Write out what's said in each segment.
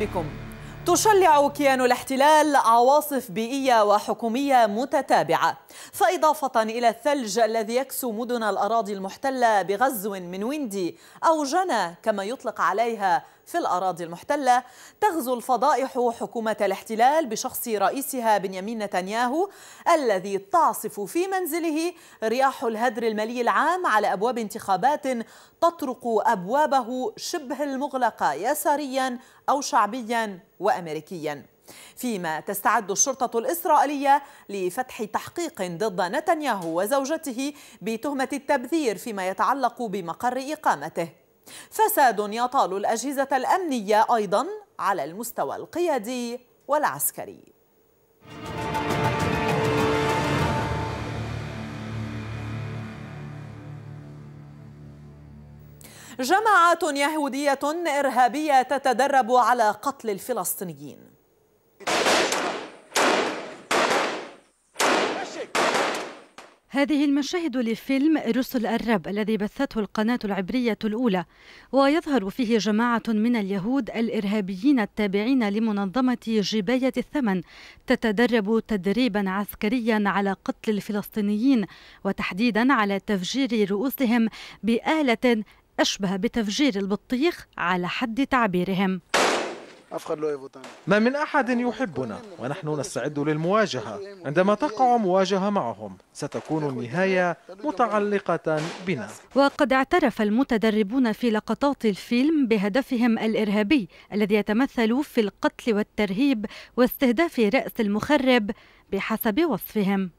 بكم تشلع كيان الاحتلال عواصف بيئية وحكومية متتابعة فإضافة إلى الثلج الذي يكسو مدن الأراضي المحتلة بغزو من ويندي أو جنا كما يطلق عليها في الأراضي المحتلة تغزو الفضائح حكومة الاحتلال بشخص رئيسها بنيامين نتنياهو الذي تعصف في منزله رياح الهدر المالي العام على أبواب انتخابات تطرق أبوابه شبه المغلقة يساريا أو شعبيا وأمريكيا فيما تستعد الشرطة الإسرائيلية لفتح تحقيق ضد نتنياهو وزوجته بتهمة التبذير فيما يتعلق بمقر إقامته فساد يطال الأجهزة الأمنية أيضا على المستوى القيادي والعسكري جماعات يهودية إرهابية تتدرب على قتل الفلسطينيين هذه المشاهد لفيلم رسل الرب الذي بثته القناة العبرية الأولى ويظهر فيه جماعة من اليهود الإرهابيين التابعين لمنظمة جباية الثمن تتدرب تدريبا عسكريا على قتل الفلسطينيين وتحديدا على تفجير رؤوسهم بآلة أشبه بتفجير البطيخ على حد تعبيرهم ما من أحد يحبنا ونحن نستعد للمواجهة عندما تقع مواجهة معهم ستكون النهاية متعلقة بنا وقد اعترف المتدربون في لقطات الفيلم بهدفهم الإرهابي الذي يتمثل في القتل والترهيب واستهداف رأس المخرب بحسب وصفهم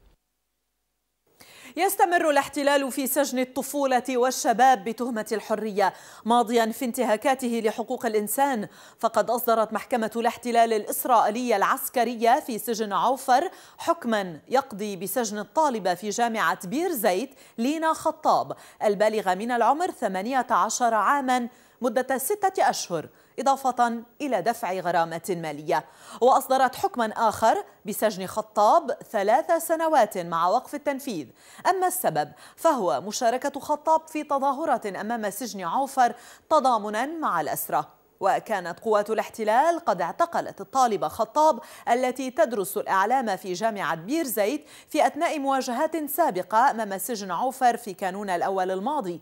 يستمر الاحتلال في سجن الطفولة والشباب بتهمة الحرية ماضيا في انتهاكاته لحقوق الإنسان فقد أصدرت محكمة الاحتلال الإسرائيلية العسكرية في سجن عوفر حكما يقضي بسجن الطالبة في جامعة بير زيت لينا خطاب البالغة من العمر 18 عاما مدة ستة أشهر إضافة إلى دفع غرامة مالية وأصدرت حكما آخر بسجن خطاب ثلاث سنوات مع وقف التنفيذ أما السبب فهو مشاركة خطاب في تظاهرة أمام سجن عوفر تضامنا مع الأسرة وكانت قوات الاحتلال قد اعتقلت الطالبة خطاب التي تدرس الإعلام في جامعة بير زيت في أثناء مواجهات سابقة أمام سجن عوفر في كانون الأول الماضي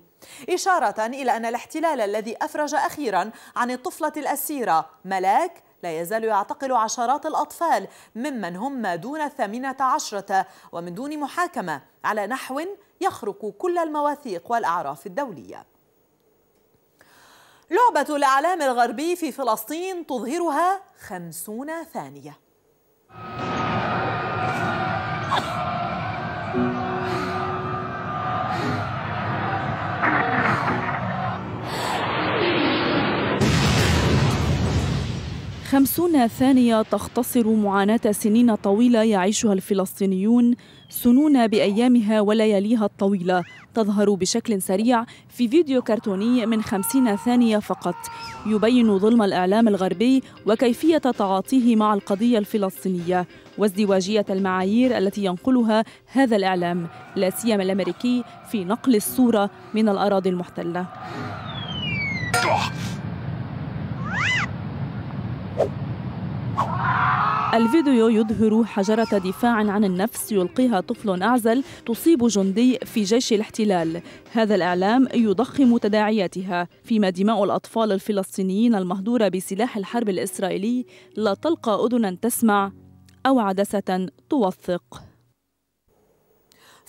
إشارة إلى أن الاحتلال الذي أفرج أخيرا عن الطفلة الأسيرة ملاك لا يزال يعتقل عشرات الأطفال ممن هم دون الثامنة عشرة ومن دون محاكمة على نحو يخرق كل المواثيق والأعراف الدولية لعبة الإعلام الغربي في فلسطين تظهرها خمسون ثانية خمسون ثانية تختصر معاناة سنين طويلة يعيشها الفلسطينيون سنون بأيامها ولياليها الطويلة تظهر بشكل سريع في فيديو كرتوني من خمسين ثانية فقط يبين ظلم الإعلام الغربي وكيفية تعاطيه مع القضية الفلسطينية وازدواجية المعايير التي ينقلها هذا الإعلام لا سيما الأمريكي في نقل الصورة من الأراضي المحتلة الفيديو يظهر حجرة دفاع عن النفس يلقيها طفل أعزل تصيب جندي في جيش الاحتلال هذا الإعلام يضخم تداعياتها فيما دماء الأطفال الفلسطينيين المهدورة بسلاح الحرب الإسرائيلي لا تلقى أذنا تسمع أو عدسة توثق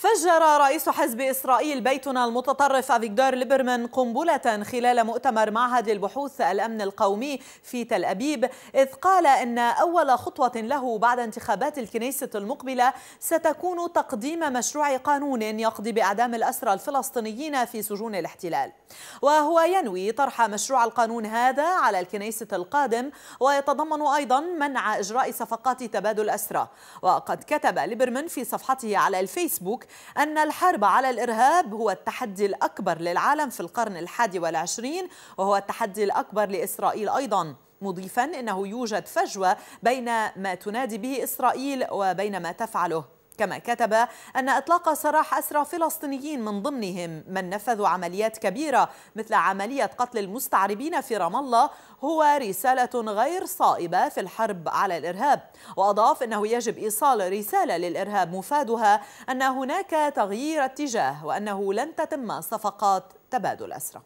فجر رئيس حزب إسرائيل بيتنا المتطرف أفيغدور ليبرمان قنبلة خلال مؤتمر معهد للبحوث الأمن القومي في تل أبيب إذ قال إن أول خطوة له بعد انتخابات الكنيسة المقبلة ستكون تقديم مشروع قانون يقضي بإعدام الأسرى الفلسطينيين في سجون الاحتلال وهو ينوي طرح مشروع القانون هذا على الكنيسة القادم ويتضمن أيضا منع إجراء صفقات تبادل أسرى وقد كتب ليبرمان في صفحته على الفيسبوك أن الحرب على الإرهاب هو التحدي الأكبر للعالم في القرن الحادي والعشرين وهو التحدي الأكبر لإسرائيل أيضاً مضيفا انه يوجد فجوه بين ما تنادي به اسرائيل وبين ما تفعله كما كتب أن إطلاق سراح أسرى فلسطينيين من ضمنهم من نفذوا عمليات كبيرة مثل عملية قتل المستعربين في رام الله هو رسالة غير صائبة في الحرب على الإرهاب وأضاف أنه يجب إيصال رسالة للإرهاب مفادها أن هناك تغيير اتجاه وأنه لن تتم صفقات تبادل أسرى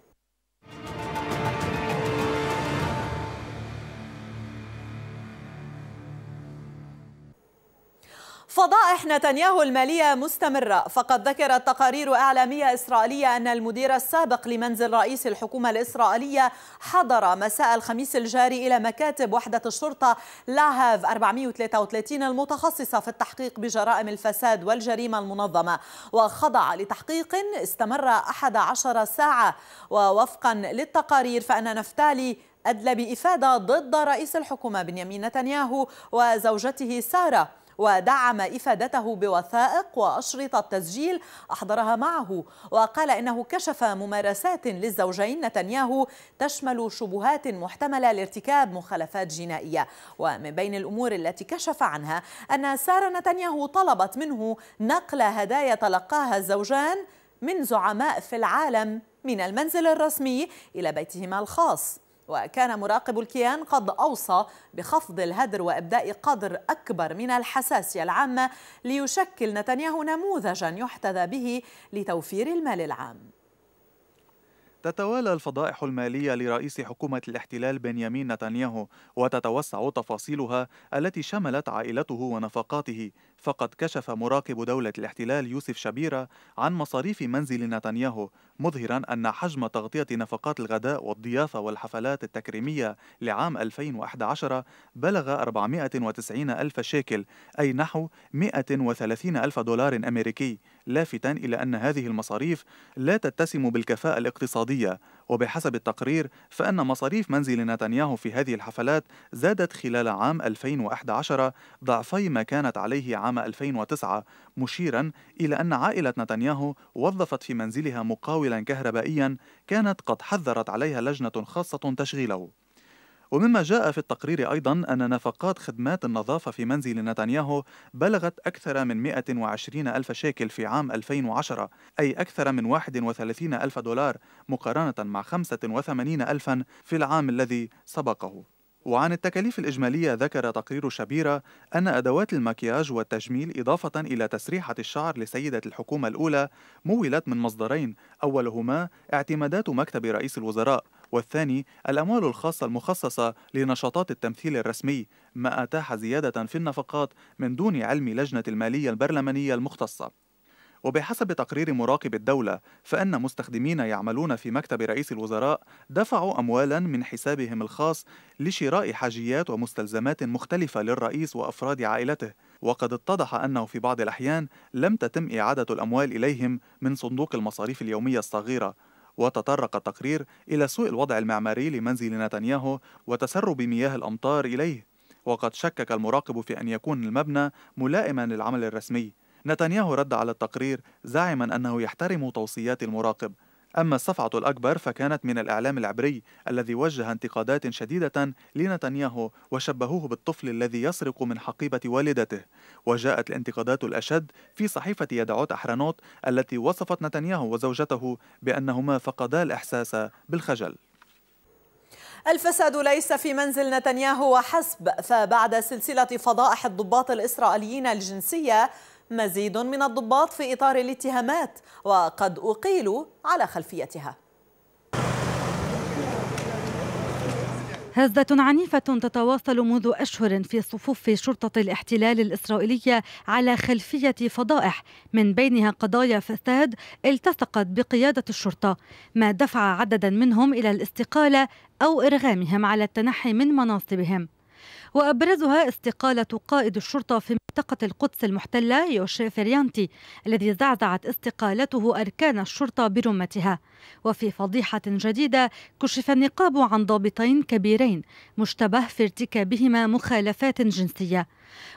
فضائح نتنياهو المالية مستمرة فقد ذكرت تقارير إعلامية إسرائيلية أن المدير السابق لمنزل رئيس الحكومة الإسرائيلية حضر مساء الخميس الجاري إلى مكاتب وحدة الشرطة لاهاف 433 المتخصصة في التحقيق بجرائم الفساد والجريمة المنظمة وخضع لتحقيق استمر 11 ساعة ووفقا للتقارير فأن نفتالي أدلى بإفادة ضد رئيس الحكومة بنيامين نتنياهو وزوجته سارة ودعم إفادته بوثائق وأشرطة تسجيل أحضرها معه وقال إنه كشف ممارسات للزوجين نتنياهو تشمل شبهات محتملة لارتكاب مخالفات جنائية ومن بين الأمور التي كشف عنها أن سارة نتنياهو طلبت منه نقل هدايا تلقاها الزوجان من زعماء في العالم من المنزل الرسمي إلى بيتهما الخاص وكان مراقب الكيان قد أوصى بخفض الهدر وإبداء قدر أكبر من الحساسية العامة ليشكل نتنياهو نموذجا يحتذى به لتوفير المال العام تتوالى الفضائح المالية لرئيس حكومة الاحتلال بنيامين نتنياهو وتتوسع تفاصيلها التي شملت عائلته ونفقاته فقد كشف مراقب دولة الاحتلال يوسف شبيرة عن مصاريف منزل نتنياهو مظهرا أن حجم تغطية نفقات الغداء والضيافة والحفلات التكريمية لعام 2011 بلغ 490 ألف شيكل أي نحو 130 ألف دولار أمريكي لافتا إلى أن هذه المصاريف لا تتسم بالكفاءة الاقتصادية وبحسب التقرير فإن مصاريف منزل نتنياهو في هذه الحفلات زادت خلال عام 2011 ضعفي ما كانت عليه عام 2009 مشيرا إلى أن عائلة نتنياهو وظفت في منزلها مقاولا كهربائيا كانت قد حذرت عليها لجنة خاصة تشغيله ومما جاء في التقرير أيضا أن نفقات خدمات النظافة في منزل نتنياهو بلغت أكثر من 120 ألف شيكل في عام 2010 أي أكثر من 31 ألف دولار مقارنة مع 85 ألفا في العام الذي سبقه وعن التكاليف الإجمالية ذكر تقرير شبيرة أن أدوات المكياج والتجميل إضافة إلى تسريحة الشعر لسيدة الحكومة الأولى مولت من مصدرين أولهما اعتمادات مكتب رئيس الوزراء والثاني الأموال الخاصة المخصصة لنشاطات التمثيل الرسمي ما أتاح زيادة في النفقات من دون علم لجنة المالية البرلمانية المختصة وبحسب تقرير مراقب الدولة فإن مستخدمين يعملون في مكتب رئيس الوزراء دفعوا أموالا من حسابهم الخاص لشراء حاجيات ومستلزمات مختلفة للرئيس وأفراد عائلته وقد اتضح أنه في بعض الأحيان لم تتم إعادة الأموال إليهم من صندوق المصاريف اليومية الصغيرة وتطرق التقرير إلى سوء الوضع المعماري لمنزل نتنياهو وتسرب مياه الأمطار إليه وقد شكك المراقب في أن يكون المبنى ملائما للعمل الرسمي نتنياهو رد على التقرير زاعما أنه يحترم توصيات المراقب أما الصفعة الأكبر فكانت من الإعلام العبري الذي وجه انتقادات شديدة لنتنياهو وشبهوه بالطفل الذي يسرق من حقيبة والدته وجاءت الانتقادات الأشد في صحيفة يدعوت أحرانوت التي وصفت نتنياهو وزوجته بأنهما فقدا الإحساس بالخجل الفساد ليس في منزل نتنياهو وحسب فبعد سلسلة فضائح الضباط الإسرائيليين الجنسية مزيد من الضباط في إطار الاتهامات وقد أقيلوا على خلفيتها هزة عنيفة تتواصل منذ أشهر في صفوف شرطة الاحتلال الإسرائيلية على خلفية فضائح من بينها قضايا فساد التصقت بقيادة الشرطة ما دفع عددا منهم إلى الاستقالة أو إرغامهم على التنحي من مناصبهم وأبرزها استقالة قائد الشرطة في منطقة القدس المحتلة يوشي فريانتي الذي زعزعت استقالته أركان الشرطة برمتها وفي فضيحة جديدة كشف النقاب عن ضابطين كبيرين مشتبه في ارتكابهما مخالفات جنسية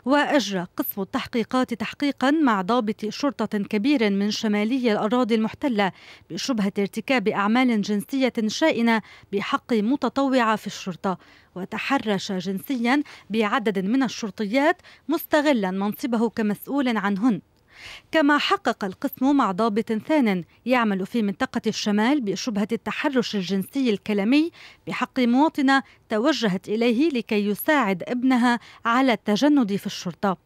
وأجرى قسم التحقيقات تحقيقا مع ضابط شرطة كبير من شمالي الأراضي المحتلة بشبهة ارتكاب أعمال جنسية شائنة بحق متطوعة في الشرطة وتحرش جنسيا بعدد من الشرطيات مستغلا منصبه كمسؤول عنهن كما حقق القسم مع ضابط ثان يعمل في منطقة الشمال بشبهة التحرش الجنسي الكلامي بحق مواطنة توجهت إليه لكي يساعد ابنها على التجند في الشرطة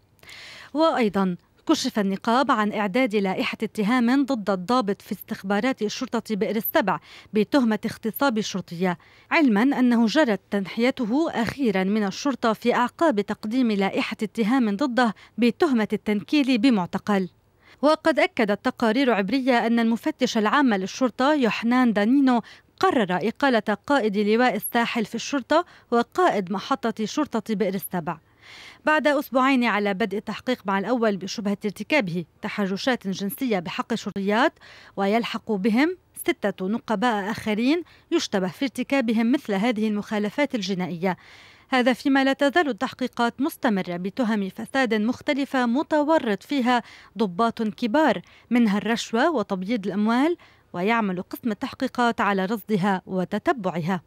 وأيضا كشف النقاب عن إعداد لائحة اتهام ضد الضابط في استخبارات شرطة بئر السبع بتهمة اغتصاب الشرطية علما أنه جرت تنحيته أخيرا من الشرطة في أعقاب تقديم لائحة اتهام ضده بتهمة التنكيل بمعتقل وقد أكدت تقارير عبرية أن المفتش العام للشرطة يوحنان دانينو قرر إقالة قائد لواء الساحل في الشرطة وقائد محطة شرطة بئر السبع بعد أسبوعين على بدء التحقيق مع الأول بشبهة ارتكابه تحرشات جنسية بحق شريات ويلحق بهم ستة نقباء آخرين يشتبه في ارتكابهم مثل هذه المخالفات الجنائية هذا فيما لا تزال التحقيقات مستمرة بتهم فساد مختلفة متورط فيها ضباط كبار منها الرشوة وتبييض الأموال ويعمل قسم التحقيقات على رصدها وتتبعها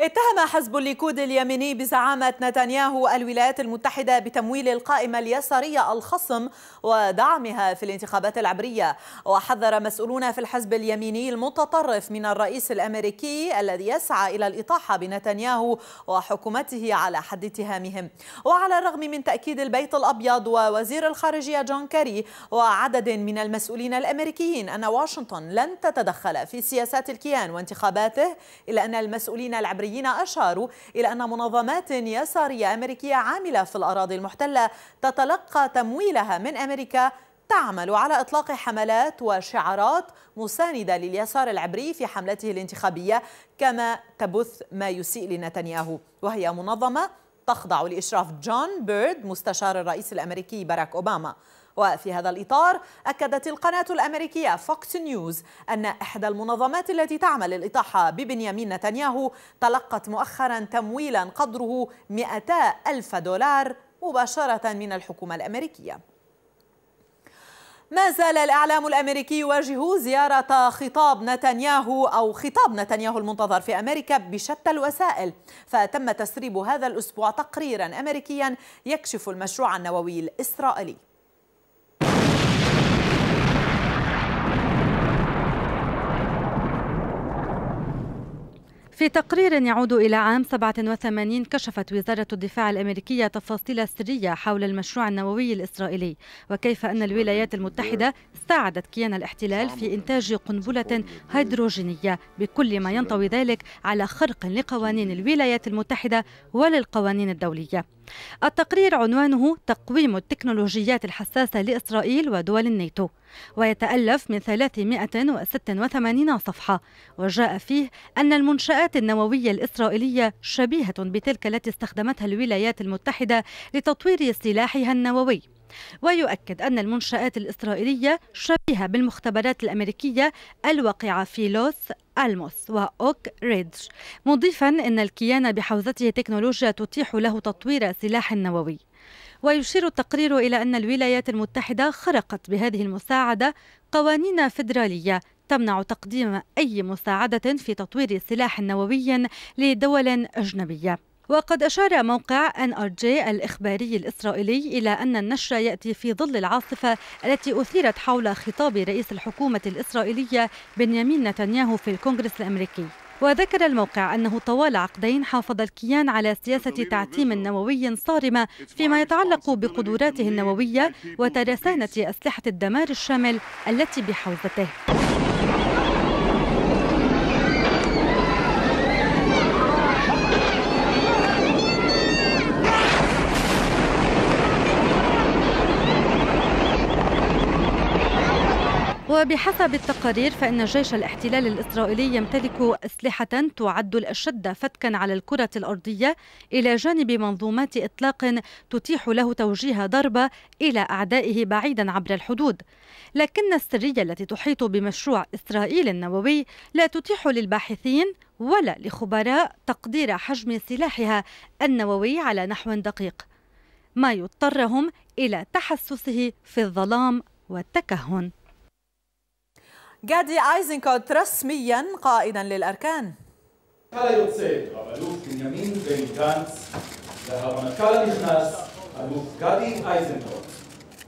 اتهم حزب الليكود اليميني بزعامة نتنياهو الولايات المتحدة بتمويل القائمة اليسارية الخصم ودعمها في الانتخابات العبرية وحذر مسؤولون في الحزب اليميني المتطرف من الرئيس الأمريكي الذي يسعى إلى الإطاحة بنتنياهو وحكومته على حد اتهامهم وعلى الرغم من تأكيد البيت الأبيض ووزير الخارجية جون كاري وعدد من المسؤولين الأمريكيين أن واشنطن لن تتدخل في سياسات الكيان وانتخاباته إلا أن المسؤولين العبريين الجمهوريين أشاروا إلى أن منظمات يسارية أمريكية عاملة في الأراضي المحتلة تتلقى تمويلها من أمريكا تعمل على إطلاق حملات وشعارات مساندة لليسار العبري في حملته الانتخابية كما تبث ما يسيء لنتنياهو وهي منظمة تخضع لإشراف جون بيرد مستشار الرئيس الأمريكي باراك أوباما وفي هذا الإطار أكدت القناة الأمريكية فوكس نيوز أن إحدى المنظمات التي تعمل للإطاحة ببنيامين نتنياهو تلقت مؤخرا تمويلا قدره 200 ألف دولار مباشرة من الحكومة الأمريكية ما زال الإعلام الأمريكي يواجه زيارة خطاب نتنياهو أو خطاب نتنياهو المنتظر في أمريكا بشتى الوسائل فتم تسريب هذا الأسبوع تقريرا أمريكيا يكشف المشروع النووي الإسرائيلي في تقرير يعود إلى عام 87 كشفت وزارة الدفاع الأمريكية تفاصيل سرية حول المشروع النووي الإسرائيلي وكيف أن الولايات المتحدة ساعدت كيان الاحتلال في إنتاج قنبلة هيدروجينية بكل ما ينطوي ذلك على خرق لقوانين الولايات المتحدة وللقوانين الدولية التقرير عنوانه تقويم التكنولوجيات الحساسة لإسرائيل ودول الناتو ويتألف من 386 صفحة وجاء فيه أن المنشآت النووية الإسرائيلية شبيهة بتلك التي استخدمتها الولايات المتحدة لتطوير سلاحها النووي ويؤكد أن المنشآت الإسرائيلية شبيهة بالمختبرات الأمريكية الواقعة في لوس ألموس وأوك ريدج مضيفا أن الكيان بحوزته تكنولوجيا تتيح له تطوير سلاح نووي ويشير التقرير إلى أن الولايات المتحدة خرقت بهذه المساعدة قوانين فيدرالية تمنع تقديم أي مساعدة في تطوير سلاح نووي لدول أجنبية وقد أشار موقع أن أر جي الإخباري الإسرائيلي إلى أن النشر يأتي في ظل العاصفة التي أثيرت حول خطاب رئيس الحكومة الإسرائيلية بنيامين نتنياهو في الكونغرس الأمريكي وذكر الموقع أنه طوال عقدين حافظ الكيان على سياسة تعتيم نووي صارمة فيما يتعلق بقدراته النووية وترسانة أسلحة الدمار الشامل التي بحوزته وبحسب التقارير فإن جيش الاحتلال الإسرائيلي يمتلك أسلحة تعد الأشد فتكا على الكرة الأرضية إلى جانب منظومات إطلاق تتيح له توجيه ضربة إلى أعدائه بعيدا عبر الحدود لكن السرية التي تحيط بمشروع إسرائيل النووي لا تتيح للباحثين ولا لخبراء تقدير حجم سلاحها النووي على نحو دقيق ما يضطرهم إلى تحسسه في الظلام والتكهن جادي ايزنكوت رسميا قائدا للأركان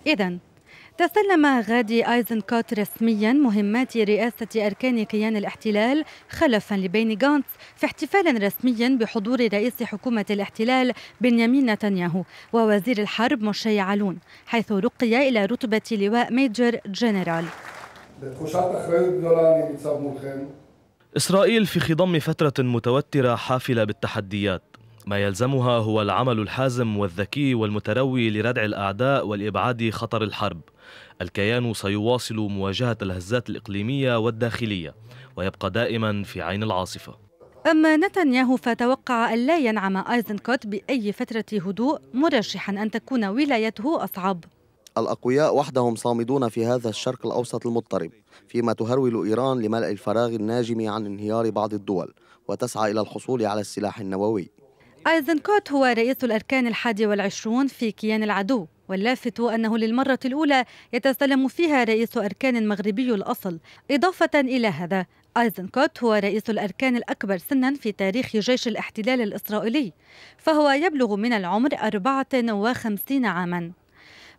إذا تسلم غادي ايزنكوت رسميا مهمات رئاسه اركان كيان الاحتلال خلفا لبيني غانتس في احتفال رسمي بحضور رئيس حكومه الاحتلال بنيامين نتنياهو ووزير الحرب مشي علون حيث رقي الى رتبه لواء ميجر جنرال إسرائيل في خضم فترة متوترة حافلة بالتحديات ما يلزمها هو العمل الحازم والذكي والمتروي لردع الأعداء والإبعاد خطر الحرب الكيان سيواصل مواجهة الهزات الإقليمية والداخلية ويبقى دائما في عين العاصفة أما نتنياهو فتوقع أن لا ينعم آيزنكوت بأي فترة هدوء مرشحا أن تكون ولايته أصعب الأقوياء وحدهم صامدون في هذا الشرق الأوسط المضطرب فيما تهرول إيران لملء الفراغ الناجم عن انهيار بعض الدول وتسعى إلى الحصول على السلاح النووي آيزنكوت هو رئيس الأركان الحادي والعشرون في كيان العدو واللافت أنه للمرة الأولى يتسلم فيها رئيس أركان مغربي الأصل إضافة إلى هذا آيزنكوت هو رئيس الأركان الأكبر سنا في تاريخ جيش الاحتلال الإسرائيلي فهو يبلغ من العمر 54 عاماً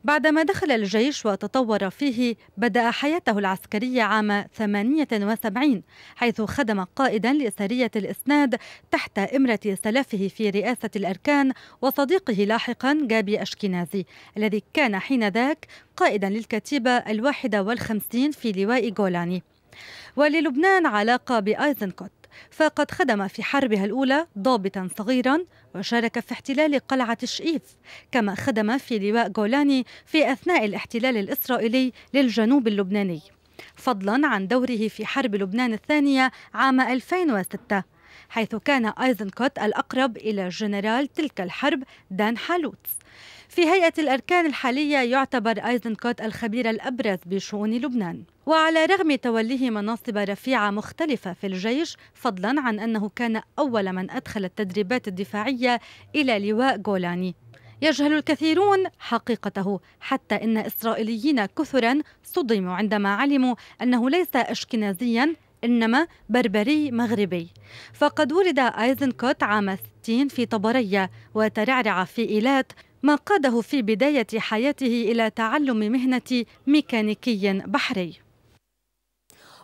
بعدما دخل الجيش وتطور فيه بدأ حياته العسكرية عام 78 حيث خدم قائدا لسرية الإسناد تحت إمرة سلفه في رئاسة الأركان وصديقه لاحقا جابي أشكنازي الذي كان حين ذاك قائدا للكتيبة الواحدة والخمسين في لواء جولاني وللبنان علاقة بأيزنكوت فقد خدم في حربها الأولى ضابطا صغيرا وشارك في احتلال قلعة الشئيف كما خدم في لواء جولاني في أثناء الاحتلال الإسرائيلي للجنوب اللبناني فضلا عن دوره في حرب لبنان الثانية عام 2006 حيث كان أيزنكوت الأقرب إلى جنرال تلك الحرب دان حالوتس في هيئة الأركان الحالية يعتبر أيزنكوت الخبير الأبرز بشؤون لبنان وعلى رغم توليه مناصب رفيعة مختلفة في الجيش فضلا عن أنه كان أول من أدخل التدريبات الدفاعية إلى لواء جولاني يجهل الكثيرون حقيقته حتى إن إسرائيليين كثرا صدموا عندما علموا أنه ليس أشكنازيا إنما بربري مغربي فقد ولد أيزنكوت عام 60 في طبرية وترعرع في إيلات ما قاده في بداية حياته إلى تعلم مهنة ميكانيكي بحري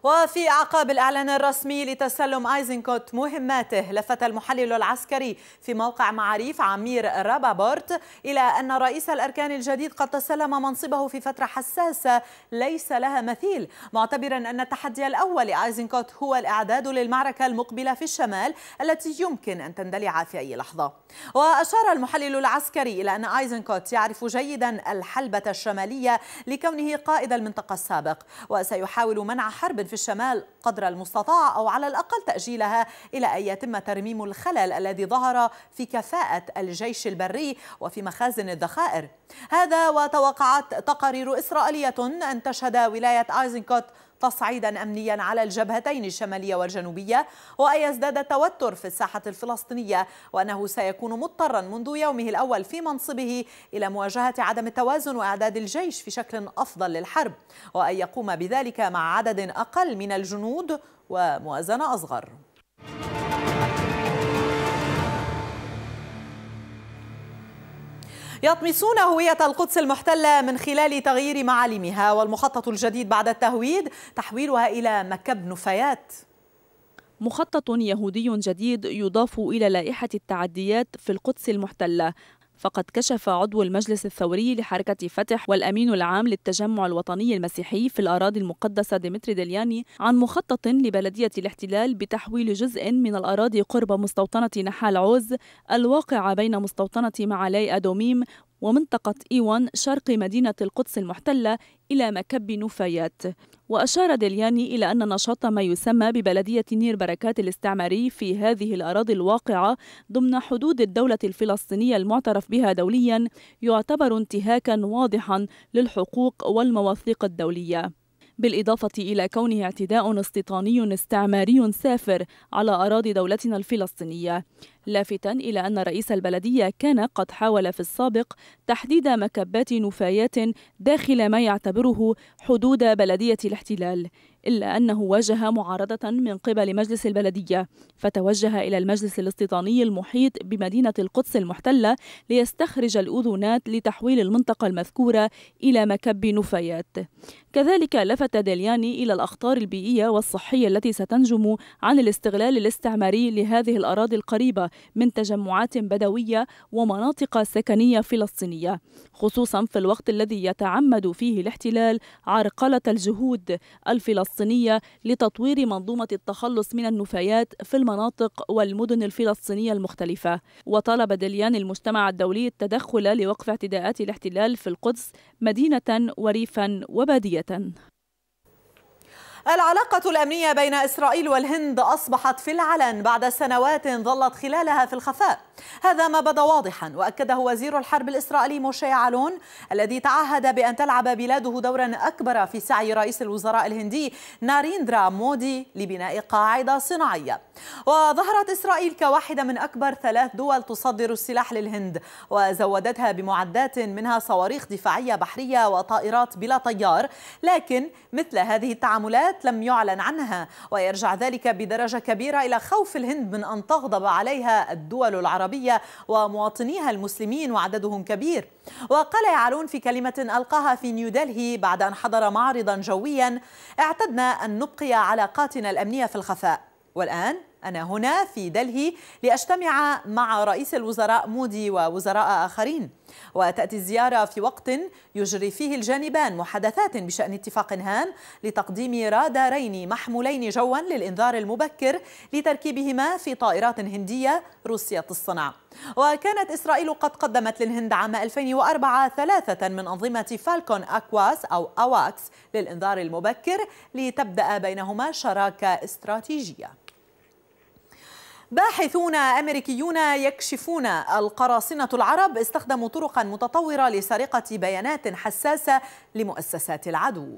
وفي أعقاب الإعلان الرسمي لتسلم أيزنكوت مهماته لفت المحلل العسكري في موقع معاريف عمير رابابورت إلى أن رئيس الأركان الجديد قد تسلم منصبه في فترة حساسة ليس لها مثيل معتبرا أن التحدي الأول لأيزنكوت هو الإعداد للمعركة المقبلة في الشمال التي يمكن أن تندلع في أي لحظة وأشار المحلل العسكري إلى أن أيزنكوت يعرف جيدا الحلبة الشمالية لكونه قائد المنطقة السابق وسيحاول منع حرب في الشمال قدر المستطاع أو على الأقل تأجيلها إلى أن يتم ترميم الخلل الذي ظهر في كفاءة الجيش البري وفي مخازن الذخائر هذا وتوقعت تقارير إسرائيلية أن تشهد ولاية آيزنكوت تصعيدا أمنيا على الجبهتين الشمالية والجنوبية وأن يزداد التوتر في الساحة الفلسطينية وأنه سيكون مضطرا منذ يومه الأول في منصبه إلى مواجهة عدم التوازن وإعداد الجيش في شكل أفضل للحرب وأن يقوم بذلك مع عدد أقل من الجنود وموازنة أصغر يطمسون هوية القدس المحتلة من خلال تغيير معالمها والمخطط الجديد بعد التهويد تحويلها إلى مكب نفايات مخطط يهودي جديد يضاف إلى لائحة التعديات في القدس المحتلة فقد كشف عضو المجلس الثوري لحركة فتح والأمين العام للتجمع الوطني المسيحي في الأراضي المقدسة ديمتري دلياني عن مخطط لبلدية الاحتلال بتحويل جزء من الأراضي قرب مستوطنة نحال عوز الواقعة بين مستوطنة معالي أدوميم ومنطقة إيوان شرق مدينة القدس المحتلة إلى مكب نفايات وأشار دلياني إلى أن نشاط ما يسمى ببلدية نير بركات الاستعماري في هذه الأراضي الواقعة ضمن حدود الدولة الفلسطينية المعترف بها دوليا يعتبر انتهاكا واضحا للحقوق والمواثيق الدولية بالإضافة إلى كونه اعتداء استيطاني استعماري سافر على أراضي دولتنا الفلسطينية لافتا إلى أن رئيس البلدية كان قد حاول في السابق تحديد مكبات نفايات داخل ما يعتبره حدود بلدية الاحتلال إلا أنه واجه معارضة من قبل مجلس البلدية فتوجه إلى المجلس الاستيطاني المحيط بمدينة القدس المحتلة ليستخرج الأذونات لتحويل المنطقة المذكورة إلى مكب نفايات كذلك لفت دلياني إلى الأخطار البيئية والصحية التي ستنجم عن الاستغلال الاستعماري لهذه الأراضي القريبة من تجمعات بدوية ومناطق سكنية فلسطينية خصوصا في الوقت الذي يتعمد فيه الاحتلال عرقلة الجهود الفلسطينية الفلسطينية لتطوير منظومة التخلص من النفايات في المناطق والمدن الفلسطينية المختلفة وطالب دليان المجتمع الدولي التدخل لوقف اعتداءات الاحتلال في القدس مدينة وريفا وبادية العلاقة الأمنية بين إسرائيل والهند أصبحت في العلن بعد سنوات ظلت خلالها في الخفاء هذا ما بدا واضحا وأكده وزير الحرب الإسرائيلي موشي علون الذي تعهد بأن تلعب بلاده دورا أكبر في سعي رئيس الوزراء الهندي ناريندرا مودي لبناء قاعدة صناعية وظهرت إسرائيل كواحدة من أكبر ثلاث دول تصدر السلاح للهند وزودتها بمعدات منها صواريخ دفاعية بحرية وطائرات بلا طيار لكن مثل هذه التعاملات لم يعلن عنها ويرجع ذلك بدرجة كبيرة إلى خوف الهند من أن تغضب عليها الدول العربية ومواطنيها المسلمين وعددهم كبير وقال يعلون في كلمة ألقاها في نيودلهي بعد أن حضر معرضا جويا اعتدنا أن نبقي علاقاتنا الأمنية في الخفاء والآن أنا هنا في دلهي لأجتمع مع رئيس الوزراء مودي ووزراء آخرين وتأتي الزيارة في وقت يجري فيه الجانبان محادثات بشأن اتفاق هام لتقديم رادارين محمولين جوا للإنذار المبكر لتركيبهما في طائرات هندية روسية الصنع وكانت إسرائيل قد قدمت للهند عام 2004 ثلاثة من أنظمة فالكون أكواس أو أواكس للإنذار المبكر لتبدأ بينهما شراكة استراتيجية باحثون أمريكيون يكشفون القراصنة العرب استخدموا طرقا متطورة لسرقة بيانات حساسة لمؤسسات العدو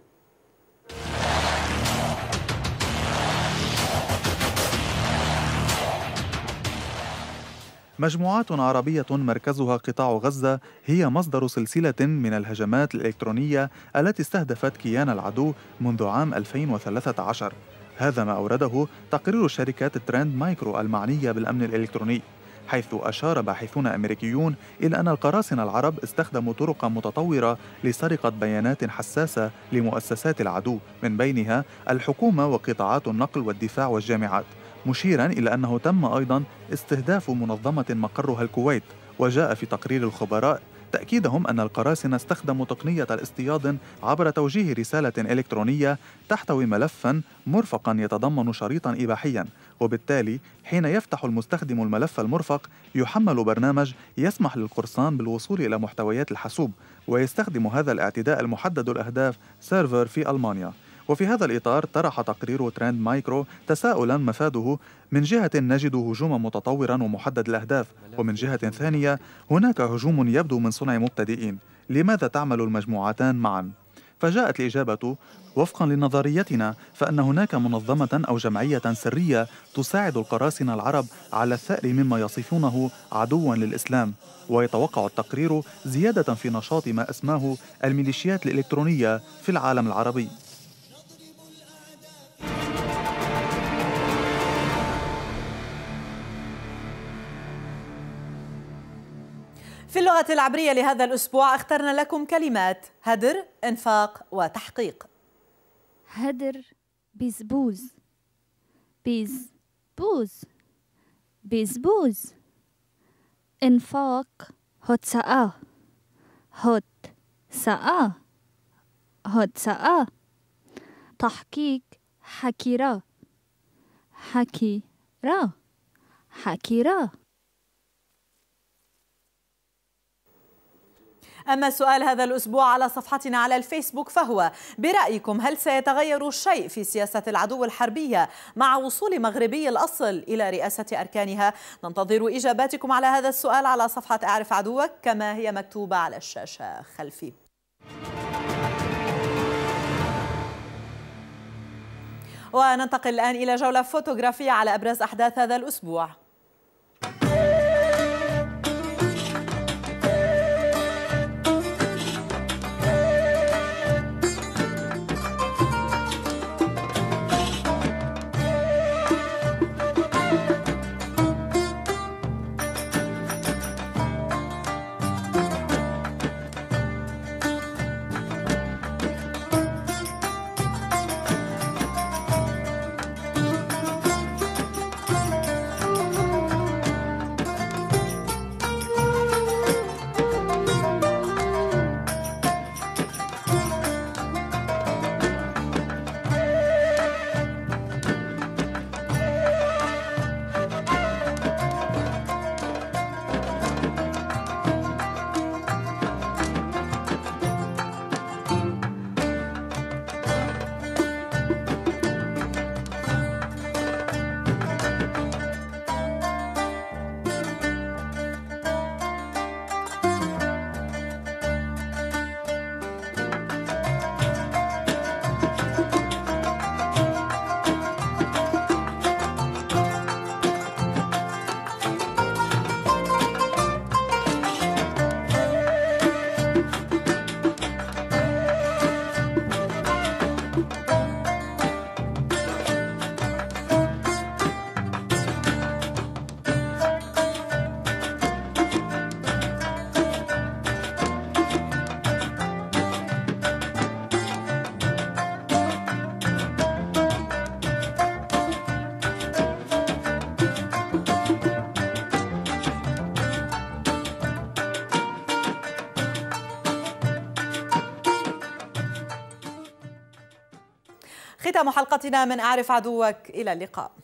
مجموعات عربية مركزها قطاع غزة هي مصدر سلسلة من الهجمات الإلكترونية التي استهدفت كيان العدو منذ عام 2013 هذا ما أورده تقرير شركات ترند مايكرو المعنية بالأمن الإلكتروني حيث أشار باحثون أمريكيون إلى أن القراصنة العرب استخدموا طرقا متطورة لسرقة بيانات حساسة لمؤسسات العدو من بينها الحكومة وقطاعات النقل والدفاع والجامعات مشيرا إلى أنه تم أيضا استهداف منظمة مقرها الكويت وجاء في تقرير الخبراء تأكيدهم أن القراصنة استخدموا تقنية الاصطياد عبر توجيه رسالة إلكترونية تحتوي ملفا مرفقا يتضمن شريطا إباحيا وبالتالي حين يفتح المستخدم الملف المرفق يحمل برنامج يسمح للقرصان بالوصول إلى محتويات الحاسوب ويستخدم هذا الاعتداء المحدد الأهداف سيرفر في ألمانيا وفي هذا الإطار طرح تقرير ترند مايكرو تساؤلا مفاده من جهة نجد هجوما متطورا ومحدد الأهداف ومن جهة ثانية هناك هجوم يبدو من صنع مبتدئين لماذا تعمل المجموعتان معا؟ فجاءت الإجابة وفقا لنظريتنا فأن هناك منظمة أو جمعية سرية تساعد القراصنة العرب على الثأر مما يصفونه عدوا للإسلام ويتوقع التقرير زيادة في نشاط ما أسماه الميليشيات الإلكترونية في العالم العربي في اللغة العبرية لهذا الأسبوع اخترنا لكم كلمات هدر إنفاق وتحقيق هدر بزبوز بزبوز بزبوز إنفاق هتساء هوت هتساء تحقيق حكيرا حكيرا, حكيرا. أما سؤال هذا الأسبوع على صفحتنا على الفيسبوك فهو برأيكم هل سيتغير شيء في سياسة العدو الحربية مع وصول مغربي الأصل إلى رئاسة أركانها ننتظر إجاباتكم على هذا السؤال على صفحة أعرف عدوك كما هي مكتوبة على الشاشة خلفي وننتقل الآن إلى جولة فوتوغرافية على أبرز أحداث هذا الأسبوع ختام حلقتنا من أعرف عدوك إلى اللقاء